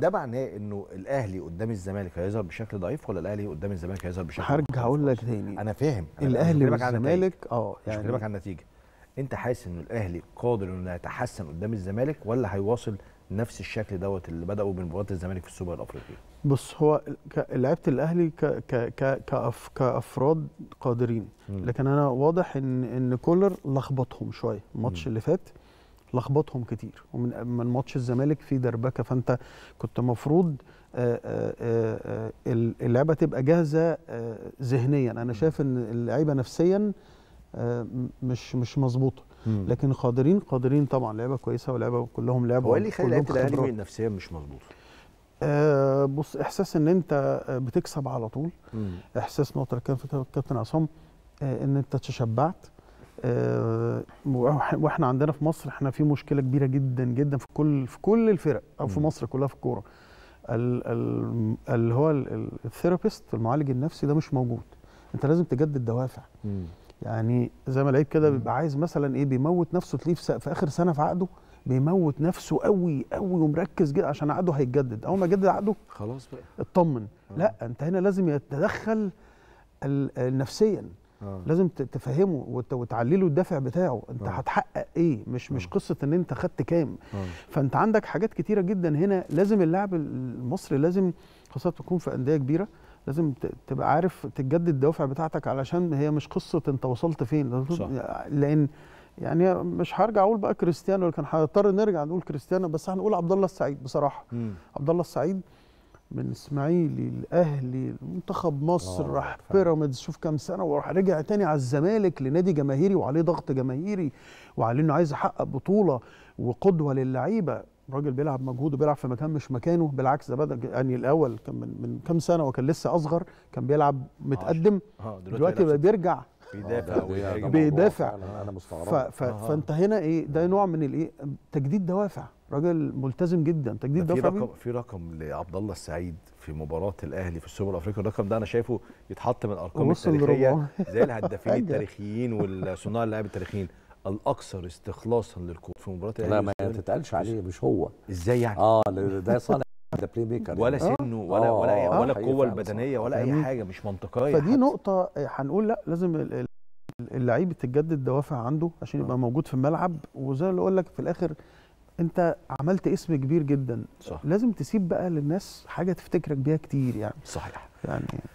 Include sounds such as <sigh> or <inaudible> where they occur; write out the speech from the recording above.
ده معناه انه الاهلي قدام الزمالك هيظهر بشكل ضعيف ولا الاهلي قدام الزمالك هيظهر بشكل هرجع اقول لك تاني انا فاهم الاهلي الاهلي والزمالك اه يعني مش بكلمك عن النتيجه انت حاسس ان الاهلي قادر انه يتحسن قدام الزمالك ولا هيواصل نفس الشكل دوت اللي بداوا بمباراه الزمالك في السوبر الافريقي بص هو لعيبه الاهلي ك ك ك كأف كافراد قادرين م. لكن انا واضح ان ان كولر لخبطهم شويه الماتش اللي فات لخبطهم كتير ومن من ماتش الزمالك في دربكه فانت كنت المفروض اللعبه تبقى جاهزه ذهنيا انا شايف ان اللعيبه نفسيا مش مش مظبوطه لكن قادرين قادرين طبعا لعيبه كويسه ولعبه كلهم لعبه هو ايه اللي خلى الاهلي نفسيا مش مظبوطه؟ آه بص احساس ان انت بتكسب على طول مم. احساس نقطه كان في كابتن عصام آه ان انت تشبعت آه، واحنا عندنا في مصر احنا في مشكله كبيره جدا جدا في كل في كل الفرق او في مصر كلها في الكوره اللي هو الثيرابيست المعالج النفسي ده مش موجود انت لازم تجدد دوافع يعني زي ما لقيت كده بيبقى عايز مثلا ايه بيموت نفسه تلاقيه في اخر سنه في عقده بيموت نفسه قوي قوي ومركز جدا عشان عقده هيتجدد اول ما يجدد عقده خلاص بقى اطمن آه. لا انت هنا لازم يتدخل نفسيا آه. لازم تفهمه وتعلله الدافع بتاعه انت آه. هتحقق ايه مش آه. مش قصه ان انت خدت كام آه. فانت عندك حاجات كتيره جدا هنا لازم اللاعب المصري لازم خاصه تكون في انديه كبيره لازم تبقى عارف تجدد الدوافع بتاعتك علشان هي مش قصه انت وصلت فين صح. لان يعني مش هرجع اقول بقى كريستيانو كان هنضطر نرجع نقول كريستيانو بس هنقول عبد الله السعيد بصراحه عبد الله السعيد من اسماعيلي الاهلي منتخب مصر آه، راح بيراميدز شوف كام سنه وراح رجع تاني على الزمالك لنادي جماهيري وعليه ضغط جماهيري وعليه انه عايز يحقق بطوله وقدوه للعيبه الراجل بيلعب مجهود وبيلعب في مكان مش مكانه بالعكس ده بدا يعني الاول كان من, من كام سنه وكان لسه اصغر كان بيلعب متقدم آه، آه، دلوقتي, دلوقتي بقى بيرجع بيدافع بيدافع انا مستغرب فانت هنا ايه ده نوع من الايه تجديد دوافع راجل ملتزم جدا تجديد دوافع في رقم في رقم لعبد الله السعيد في مباراه الاهلي في السوبر الافريقي الرقم ده انا شايفه يتحط من الارقام التاريخيه زي الهدافين <laughs> أيوة. التاريخيين والصناع اللعب التاريخيين الاكثر استخلاصا للكوره في مباراه الاهلي لا ما تتقالش عليه مش هو ازاي يعني اه ده صانع ده بلاي ميكر ولا يعني. آه. سنه ولا آه ولا آه ولا القوه البدنيه ولا اي حاجه مش منطقيه فدي حتى. نقطه آه، هنقول لا لازم اللعيب تتجدد دوافع عنده عشان يبقى آه. موجود في الملعب وزي اللي اقول لك في الاخر انت عملت اسم كبير جدا صح. لازم تسيب بقى للناس حاجه تفتكرك بيها كتير يعني صحيح يعني